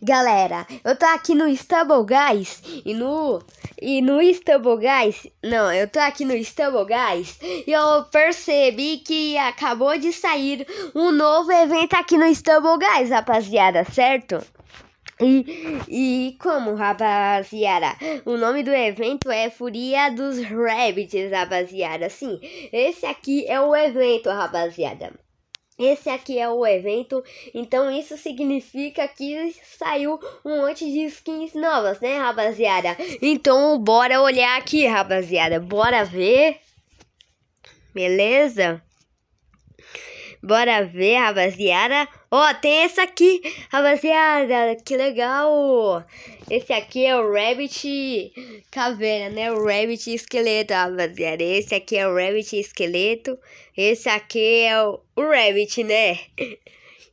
Galera, eu tô aqui no Istanbul Guys e no e no Istanbul Guys, não, eu tô aqui no Istanbul Guys e eu percebi que acabou de sair um novo evento aqui no Istanbul Guys, rapaziada, certo? E, e como, rapaziada? O nome do evento é Furia dos Rabbits, rapaziada. Sim, esse aqui é o evento, rapaziada. Esse aqui é o evento, então isso significa que saiu um monte de skins novas, né, rapaziada? Então bora olhar aqui, rapaziada, bora ver. Beleza? Bora ver, rapaziada. Ó, oh, tem esse aqui, rapaziada. Que legal. Esse aqui é o Rabbit Caveira, né? O Rabbit Esqueleto, rapaziada. Esse aqui é o Rabbit Esqueleto. Esse aqui é o, o Rabbit, né?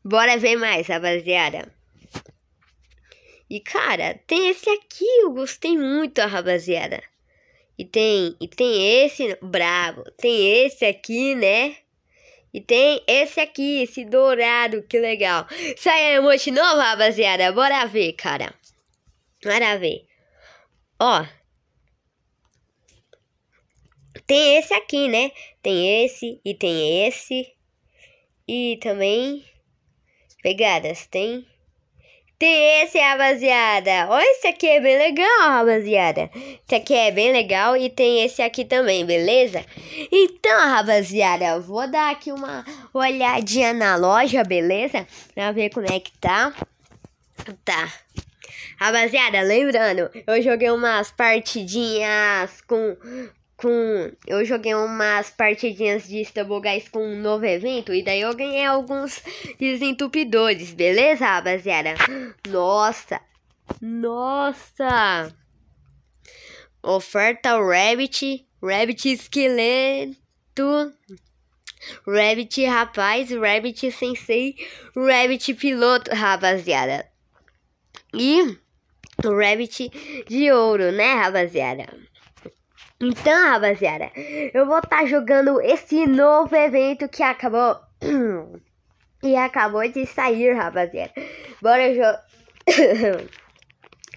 Bora ver mais, rapaziada. E, cara, tem esse aqui. Eu gostei muito, rapaziada. E tem, e tem esse brabo, tem esse aqui, né? E tem esse aqui, esse dourado, que legal. Sai é emoji novo, rapaziada. Bora ver, cara. Bora ver. Ó. Tem esse aqui, né? Tem esse e tem esse. E também... Pegadas, tem... Tem esse, rapaziada. Olha, esse aqui é bem legal, rapaziada. Esse aqui é bem legal e tem esse aqui também, beleza? Então, rapaziada, vou dar aqui uma olhadinha na loja, beleza? Pra ver como é que tá. Tá. Rapaziada, lembrando, eu joguei umas partidinhas com com eu joguei umas partidinhas de Stumble Guys com um novo evento e daí eu ganhei alguns desentupidores, beleza, rapaziada? Nossa! Nossa! Oferta Rabbit, Rabbit esqueleto, Rabbit rapaz, Rabbit sensei, Rabbit piloto, rapaziada. E Rabbit de ouro, né, rapaziada? Então, rapaziada, eu vou estar tá jogando esse novo evento que acabou. e acabou de sair, rapaziada. Bora jogar.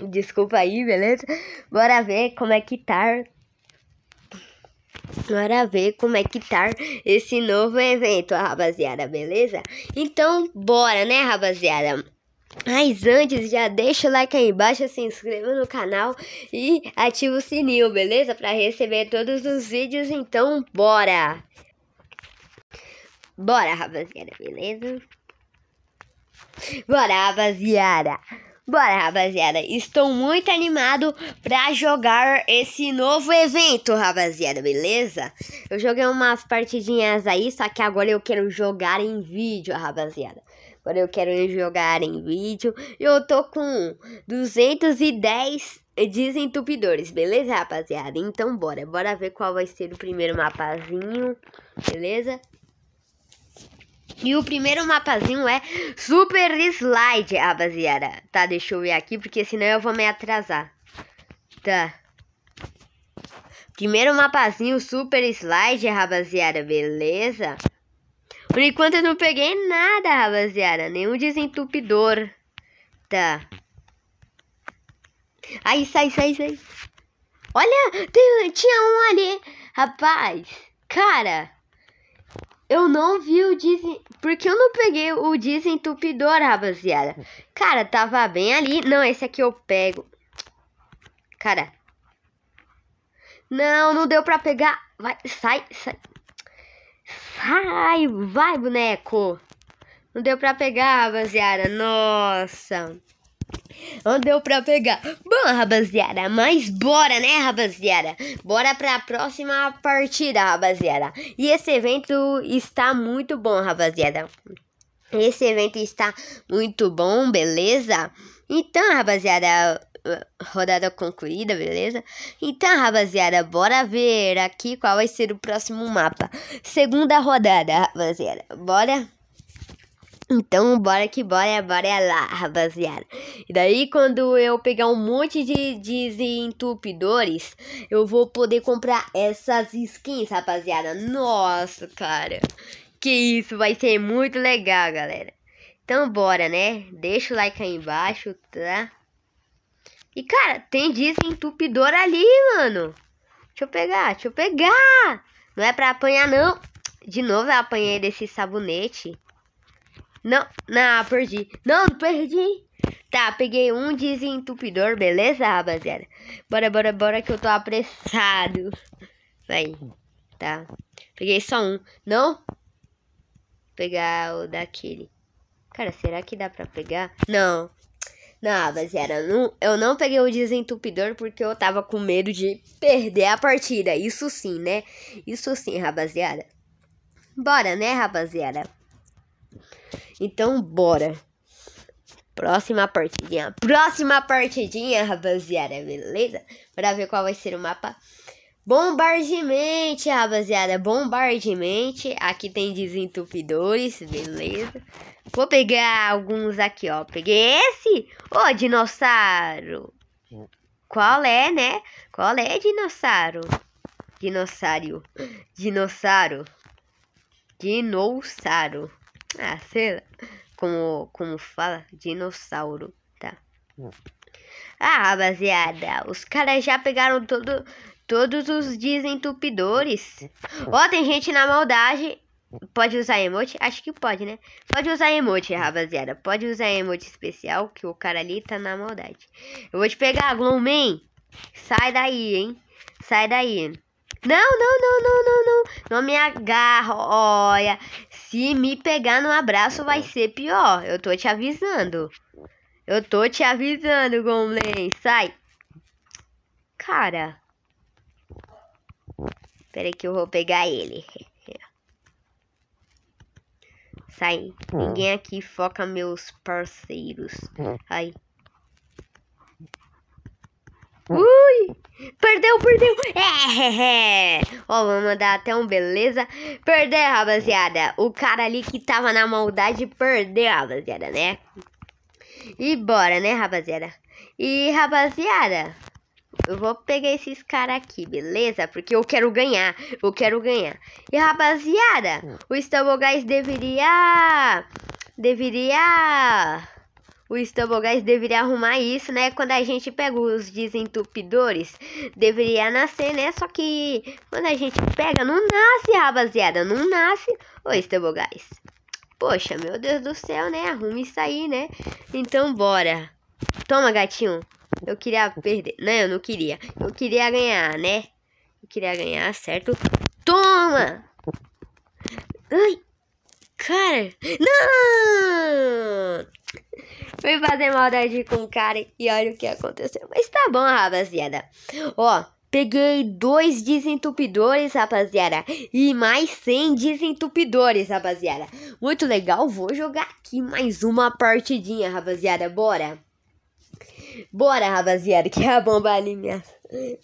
Desculpa aí, beleza? Bora ver como é que tá. Bora ver como é que tá esse novo evento, rapaziada, beleza? Então, bora, né, rapaziada? Mas antes, já deixa o like aí embaixo, se inscreva no canal e ativa o sininho, beleza? Para receber todos os vídeos, então bora! Bora, rapaziada, beleza? Bora, rapaziada! Bora, rapaziada, estou muito animado pra jogar esse novo evento, rapaziada, beleza? Eu joguei umas partidinhas aí, só que agora eu quero jogar em vídeo, rapaziada. Quando eu quero jogar em vídeo, e eu tô com 210 desentupidores, beleza, rapaziada? Então, bora. Bora ver qual vai ser o primeiro mapazinho, beleza? E o primeiro mapazinho é Super Slide, rapaziada. Tá, deixa eu ver aqui, porque senão eu vou me atrasar. Tá. Primeiro mapazinho Super Slide, rapaziada, beleza? Por enquanto eu não peguei nada, rapaziada. Nenhum desentupidor. Tá. Aí, sai, sai, sai. Olha, tem, tinha um ali. Rapaz, cara. Eu não vi o desen... Porque eu não peguei o desentupidor, rapaziada. Cara, tava bem ali. Não, esse aqui eu pego. Cara. Não, não deu pra pegar. Vai, sai, sai. Vai, vai, boneco. Não deu pra pegar, rapaziada. Nossa. Não deu pra pegar. Bom, rapaziada, mas bora, né, rapaziada? Bora pra próxima partida, rapaziada. E esse evento está muito bom, rapaziada. Esse evento está muito bom, beleza? Então, rapaziada, Uh, rodada concluída, beleza? Então, rapaziada, bora ver aqui qual vai ser o próximo mapa. Segunda rodada, rapaziada. Bora? Então, bora que bora, bora lá, rapaziada. E daí, quando eu pegar um monte de desentupidores, eu vou poder comprar essas skins, rapaziada. Nossa, cara. Que isso, vai ser muito legal, galera. Então, bora, né? Deixa o like aí embaixo, tá? E, cara, tem desentupidor ali, mano. Deixa eu pegar, deixa eu pegar. Não é pra apanhar, não. De novo eu apanhei desse sabonete. Não, não, perdi. Não, perdi. Tá, peguei um desentupidor, beleza, rapaziada? Bora, bora, bora que eu tô apressado. Vai, tá. Peguei só um. Não? Vou pegar o daquele. Cara, será que dá pra pegar? Não. Não, rapaziada, não, eu não peguei o desentupidor porque eu tava com medo de perder a partida. Isso sim, né? Isso sim, rapaziada. Bora, né, rapaziada? Então, bora. Próxima partidinha. Próxima partidinha, rapaziada, beleza? Pra ver qual vai ser o mapa Bombardemente, rapaziada, bombardemente. Aqui tem desentupidores, beleza. Vou pegar alguns aqui, ó. Peguei esse. Ô, oh, dinossauro. Qual é, né? Qual é, dinossauro? Dinossauro. Dinossauro. Dinossauro. Ah, sei lá. Como, como fala? Dinossauro. Tá. Hum. Ah, rapaziada, os caras já pegaram todo, Todos os desentupidores. Ó, oh, tem gente na maldade. Pode usar emote? Acho que pode, né? Pode usar emote, rapaziada. Pode usar emote especial, que o cara ali tá na maldade. Eu vou te pegar, Gloomman. Sai daí, hein? Sai daí. Não, não, não, não, não, não. Não me agarra, olha. Se me pegar no abraço vai ser pior. Eu tô te avisando. Eu tô te avisando, Gomlen. Sai. Cara. Peraí que eu vou pegar ele. Sai. Hum. Ninguém aqui foca meus parceiros. Hum. Ai. Hum. Ui! Perdeu, perdeu! É, é, é. Ó, vou mandar até um beleza. Perdeu, rapaziada. O cara ali que tava na maldade perdeu, rapaziada, né? E bora, né, rapaziada? E, rapaziada, eu vou pegar esses caras aqui, beleza? Porque eu quero ganhar, eu quero ganhar. E rapaziada, hum. o Stumble Guys deveria... Deveria... O Stumble Guys deveria arrumar isso, né? Quando a gente pega os desentupidores, deveria nascer, né? Só que quando a gente pega, não nasce, rapaziada. Não nasce. Ô, Stumble Guys. Poxa, meu Deus do céu, né? Arruma isso aí, né? Então, bora. Toma, gatinho. Eu queria perder. Não, eu não queria. Eu queria ganhar, né? Eu queria ganhar, certo? Toma! Ai! Cara! Não! Fui fazer maldade com o cara e olha o que aconteceu. Mas tá bom, rapaziada. Ó, peguei dois desentupidores, rapaziada. E mais 100 desentupidores, rapaziada. Muito legal. Vou jogar aqui mais uma partidinha, rapaziada. Bora! Bora, rapaziada, que a bomba ali me,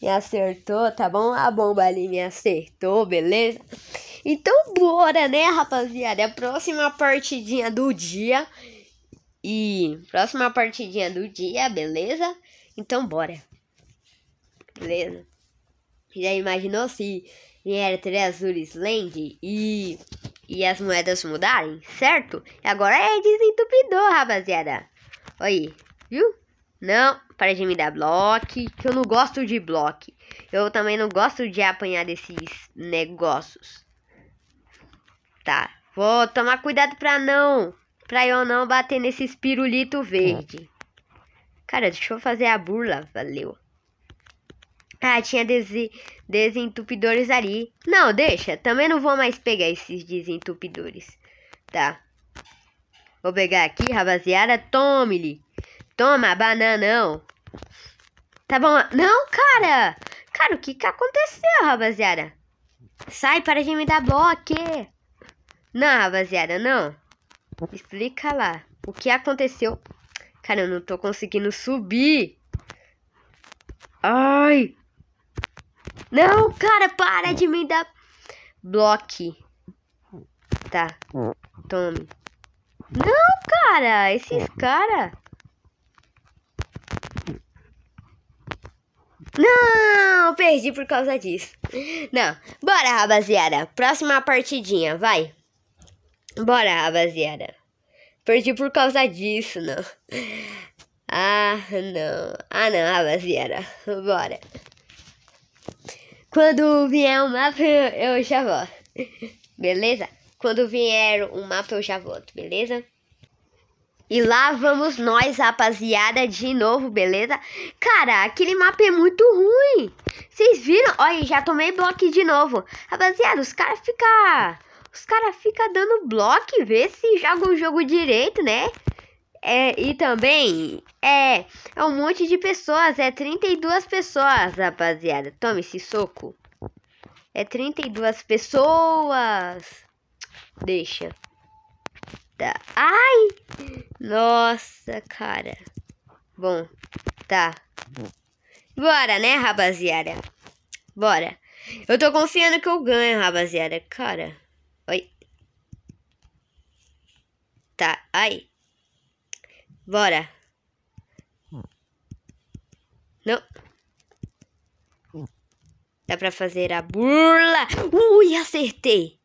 me acertou, tá bom? A bomba ali me acertou, beleza? Então, bora, né, rapaziada? É a próxima partidinha do dia. E próxima partidinha do dia, beleza? Então, bora. Beleza? Já imaginou se vier três Azuris Land e, e as moedas mudarem, certo? E agora é desentupidor, rapaziada. Aí, viu? Não, para de me dar bloco, que eu não gosto de bloco. Eu também não gosto de apanhar desses negócios. Tá, vou tomar cuidado pra não, pra eu não bater nesse espirulito verde. Cara, deixa eu fazer a burla, valeu. Ah, tinha des desentupidores ali. Não, deixa, também não vou mais pegar esses desentupidores. Tá. Vou pegar aqui, rapaziada, tome-lhe. Toma, bananão. Tá bom. Não, cara. Cara, o que que aconteceu, rapaziada? Sai, para de me dar bloque. Não, rapaziada, não. Explica lá. O que aconteceu? Cara, eu não tô conseguindo subir. Ai. Não, cara, para de me dar bloque. Tá. Tome. Não, cara. Esses uhum. caras... Não, perdi por causa disso. Não, bora, rapaziada. Próxima partidinha, vai. Bora, rapaziada. Perdi por causa disso, não. Ah, não. Ah, não, rapaziada. Bora. Quando vier o mapa, eu já volto. Beleza? Quando vier o mapa, eu já volto, beleza? E lá vamos nós, rapaziada, de novo, beleza? Cara, aquele mapa é muito ruim. Vocês viram? Olha, já tomei bloco de novo. Rapaziada, os caras ficam... Os caras ficam dando bloco, vê se joga o jogo direito, né? É, e também é, é um monte de pessoas, é 32 pessoas, rapaziada. Tome esse soco. É 32 pessoas. Deixa. Tá. Ai! Nossa, cara. Bom, tá. Bora, né, rapaziada? Bora. Eu tô confiando que eu ganho, rapaziada. Cara. Oi. Tá. Ai. Bora. Não. Dá pra fazer a burla. Ui, acertei.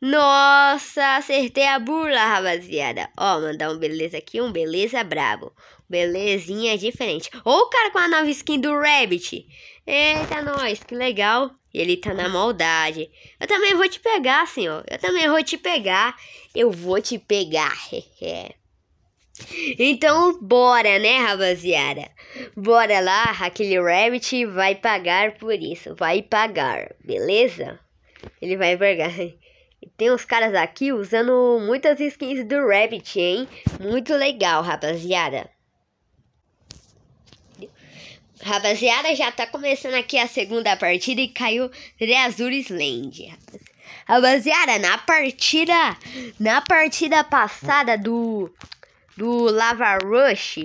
Nossa, acertei a burla, rapaziada. Ó, mandar um beleza aqui, um beleza brabo. Belezinha diferente. Ou o cara com a nova skin do Rabbit. Eita, nós, que legal. Ele tá na maldade. Eu também vou te pegar, senhor. Eu também vou te pegar. Eu vou te pegar. então, bora, né, rapaziada? Bora lá, aquele Rabbit vai pagar por isso. Vai pagar, beleza? Ele vai pagar. E tem uns caras aqui usando muitas skins do Rabbit, hein? Muito legal, rapaziada. Rapaziada, já tá começando aqui a segunda partida e caiu Azures Land. Rapaziada, na partida, na partida passada do do Lava Rush,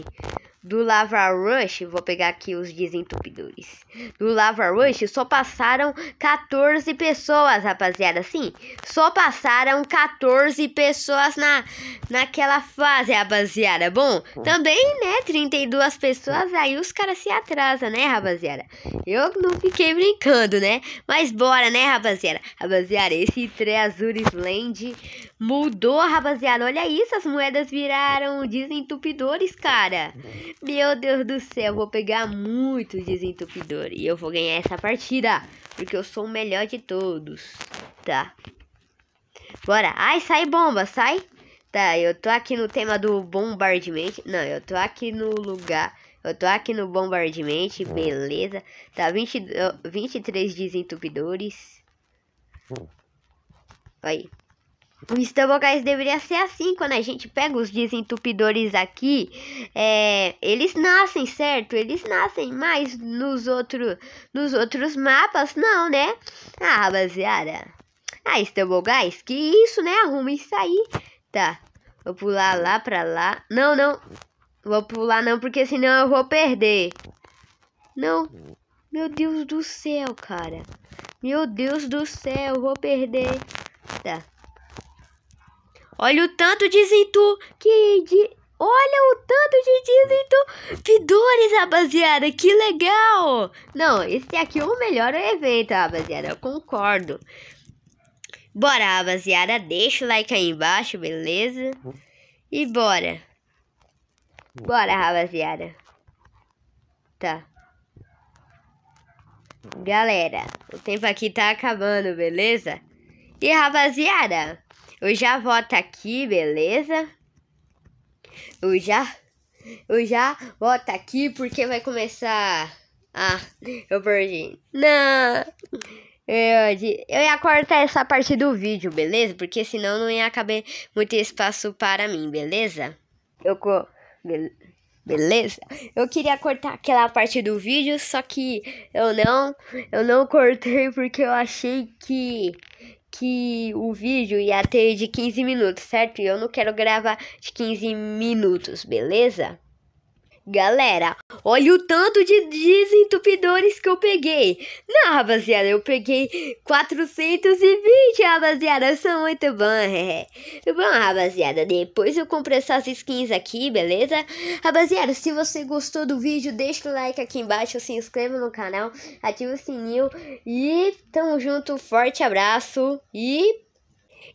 do Lava Rush, vou pegar aqui os desentupidores. Do Lava Rush só passaram 14 pessoas, rapaziada. Sim, só passaram 14 pessoas na, naquela fase, rapaziada. Bom, também, né, 32 pessoas, aí os caras se atrasam, né, rapaziada? Eu não fiquei brincando, né? Mas bora, né, rapaziada? Rapaziada, esse Treasure Land Mudou, rapaziada. Olha isso, as moedas viraram desentupidores, cara. Meu Deus do céu, vou pegar muito desentupidor. E eu vou ganhar essa partida. Porque eu sou o melhor de todos. Tá. Bora. Ai, sai bomba, sai. Tá, eu tô aqui no tema do bombardeamento. Não, eu tô aqui no lugar... Eu tô aqui no bombardeamento, beleza. Tá, 20, 23 desentupidores. Aí. O estamogás deveria ser assim. Quando a gente pega os desentupidores aqui, é, eles nascem, certo? Eles nascem, mas nos, outro, nos outros mapas, não, né? Ah, rapaziada. Ah, estamogás, que isso, né? Arruma isso aí. Tá, vou pular lá pra lá. Não, não. Vou pular não, porque senão eu vou perder. Não. Meu Deus do céu, cara. Meu Deus do céu, vou perder. Tá. Olha o tanto de Zintu que. De... Olha o tanto de desentuidores, rapaziada. Que legal. Não, esse aqui é o melhor evento, rapaziada. Eu concordo. Bora, rapaziada. Deixa o like aí embaixo, beleza? E bora. Bora, rapaziada. Tá. Galera, o tempo aqui tá acabando, beleza? E rapaziada, eu já volto aqui, beleza? Eu já. Eu já volto aqui porque vai começar. Ah, eu perdi. Não! Eu, eu ia cortar essa parte do vídeo, beleza? Porque senão não ia caber muito espaço para mim, beleza? Eu. Be beleza? Eu queria cortar aquela parte do vídeo, só que eu não, eu não cortei porque eu achei que que o vídeo ia ter de 15 minutos, certo? E eu não quero gravar de 15 minutos, beleza? Galera, olha o tanto de desentupidores que eu peguei. Não, rapaziada, eu peguei 420, rapaziada. São muito bom. bom, rapaziada, depois eu comprei essas skins aqui, beleza? Rapaziada, se você gostou do vídeo, deixa o like aqui embaixo, se inscreva no canal, ativa o sininho e tamo junto. Forte abraço e...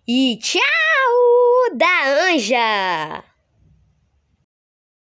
E tchau da Anja!